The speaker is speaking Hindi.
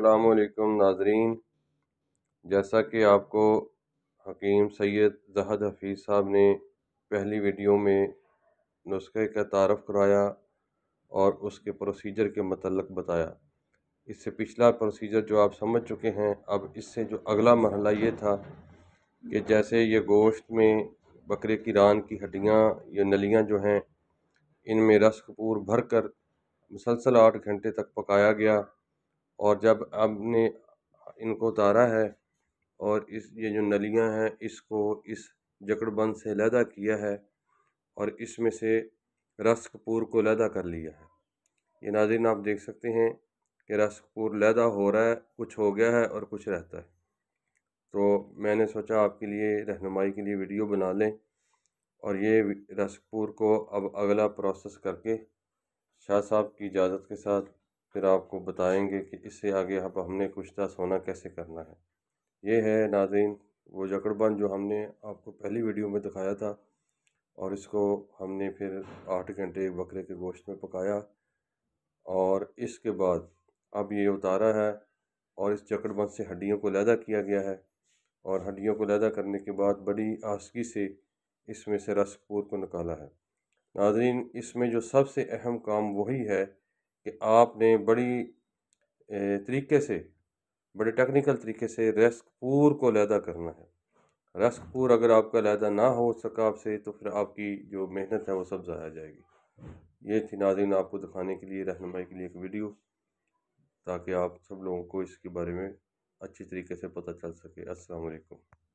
अल्लाम नाजरीन जैसा कि आपको हकीम सैयद जहद हफीज़ साहब ने पहली वीडियो में नुस्खे का तारफ़ कराया और उसके प्रोसीजर के मतलब बताया इससे पिछला प्रोसीजर जो आप समझ चुके हैं अब इससे जो अगला मरला ये था कि जैसे ये गोश्त में बकरे की रान की हड्डियाँ या नलियाँ जो हैं इनमें रस कपूर भर कर मुसलसल आठ घंटे तक पकाया गया और जब आपने इनको उतारा है और इस ये जो नलियाँ हैं इसको इस जकड़बंद से लैदा किया है और इसमें से कपूर को लैदा कर लिया है ये नाजिन आप देख सकते हैं कि रसकपूर लैदा हो रहा है कुछ हो गया है और कुछ रहता है तो मैंने सोचा आपके लिए रहनुमाई के लिए वीडियो बना लें और ये रसकपूर को अब अगला प्रोसेस करके शाह साहब की इजाज़त के साथ फिर आपको बताएंगे कि इससे आगे अब हमने कुश्ता सोना कैसे करना है ये है नाजीन वो जकड़बंद जो हमने आपको पहली वीडियो में दिखाया था और इसको हमने फिर आठ घंटे बकरे के गोश्त में पकाया और इसके बाद अब ये उतारा है और इस जकड़बंद से हड्डियों को लैदा किया गया है और हड्डियों को लैदा करने के बाद बड़ी आसकी से इसमें से रसपूर को निकाला है नाजरीन इसमें जो सबसे अहम काम वही है कि आपने बड़ी तरीके से बड़े टेक्निकल तरीके से पूर को लहदा करना है पूर अगर आपका लहदा ना हो सका आपसे तो फिर आपकी जो मेहनत है वो सब ज़ाया जाएगी ये थी नाजीन आपको दिखाने के लिए रहनमाई के लिए एक वीडियो ताकि आप सब लोगों को इसके बारे में अच्छी तरीके से पता चल सके अस्सलाम वालेकुम